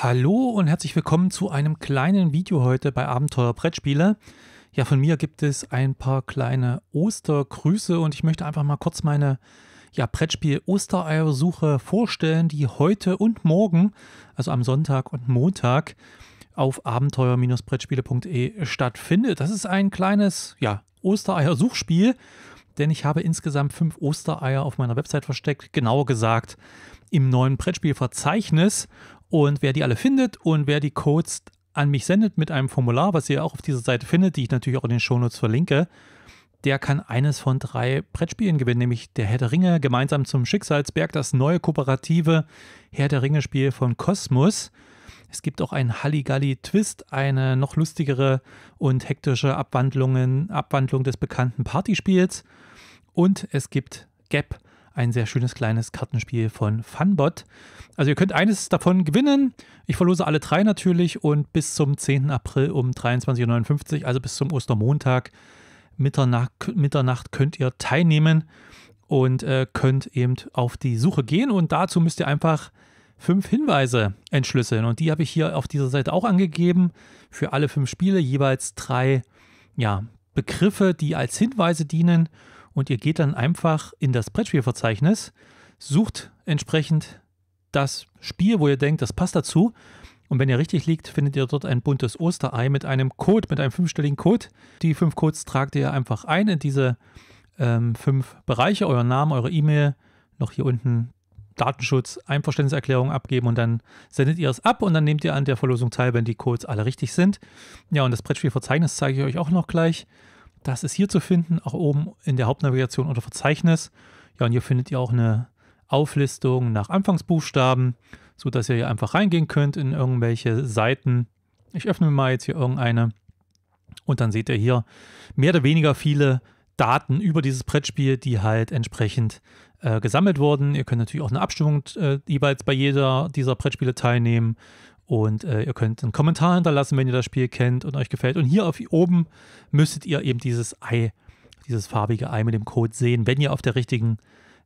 Hallo und herzlich willkommen zu einem kleinen Video heute bei Abenteuer Brettspiele. Ja, von mir gibt es ein paar kleine Ostergrüße und ich möchte einfach mal kurz meine ja, Brettspiel-Ostereiersuche vorstellen, die heute und morgen, also am Sonntag und Montag, auf abenteuer-brettspiele.de stattfindet. Das ist ein kleines ja, Ostereiersuchspiel, denn ich habe insgesamt fünf Ostereier auf meiner Website versteckt, genauer gesagt im neuen Brettspielverzeichnis. Und wer die alle findet und wer die Codes an mich sendet mit einem Formular, was ihr auch auf dieser Seite findet, die ich natürlich auch in den Shownotes verlinke, der kann eines von drei Brettspielen gewinnen, nämlich der Herr der Ringe gemeinsam zum Schicksalsberg, das neue kooperative Herr der Ringe-Spiel von Kosmos. Es gibt auch einen Halligalli-Twist, eine noch lustigere und hektische Abwandlung des bekannten Partyspiels. Und es gibt Gap, ein sehr schönes kleines Kartenspiel von Funbot. Also ihr könnt eines davon gewinnen. Ich verlose alle drei natürlich und bis zum 10. April um 23.59 Uhr, also bis zum Ostermontag Mitternacht, Mitternacht könnt ihr teilnehmen und äh, könnt eben auf die Suche gehen und dazu müsst ihr einfach fünf Hinweise entschlüsseln und die habe ich hier auf dieser Seite auch angegeben für alle fünf Spiele jeweils drei ja, Begriffe, die als Hinweise dienen und ihr geht dann einfach in das Brettspielverzeichnis, sucht entsprechend das Spiel, wo ihr denkt, das passt dazu. Und wenn ihr richtig liegt, findet ihr dort ein buntes Osterei mit einem Code, mit einem fünfstelligen Code. Die fünf Codes tragt ihr einfach ein in diese ähm, fünf Bereiche, euren Namen, eure E-Mail, noch hier unten Datenschutz, Einverständniserklärung abgeben und dann sendet ihr es ab und dann nehmt ihr an der Verlosung teil, wenn die Codes alle richtig sind. Ja, und das Brettspielverzeichnis zeige ich euch auch noch gleich. Das ist hier zu finden, auch oben in der Hauptnavigation unter Verzeichnis. Ja, und hier findet ihr auch eine Auflistung nach Anfangsbuchstaben, sodass ihr hier einfach reingehen könnt in irgendwelche Seiten. Ich öffne mal jetzt hier irgendeine und dann seht ihr hier mehr oder weniger viele Daten über dieses Brettspiel, die halt entsprechend äh, gesammelt wurden. Ihr könnt natürlich auch eine Abstimmung äh, jeweils bei jeder dieser Brettspiele teilnehmen und äh, ihr könnt einen Kommentar hinterlassen, wenn ihr das Spiel kennt und euch gefällt. Und hier auf, oben müsstet ihr eben dieses Ei, dieses farbige Ei mit dem Code sehen, wenn ihr auf der richtigen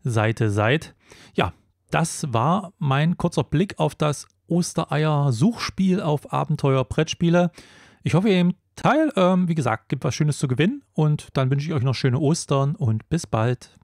Seite seid. Ja, das war mein kurzer Blick auf das Ostereier-Suchspiel auf Abenteuer-Brettspiele. Ich hoffe, ihr nehmt teil. Ähm, wie gesagt, gibt was Schönes zu gewinnen. Und dann wünsche ich euch noch schöne Ostern und bis bald.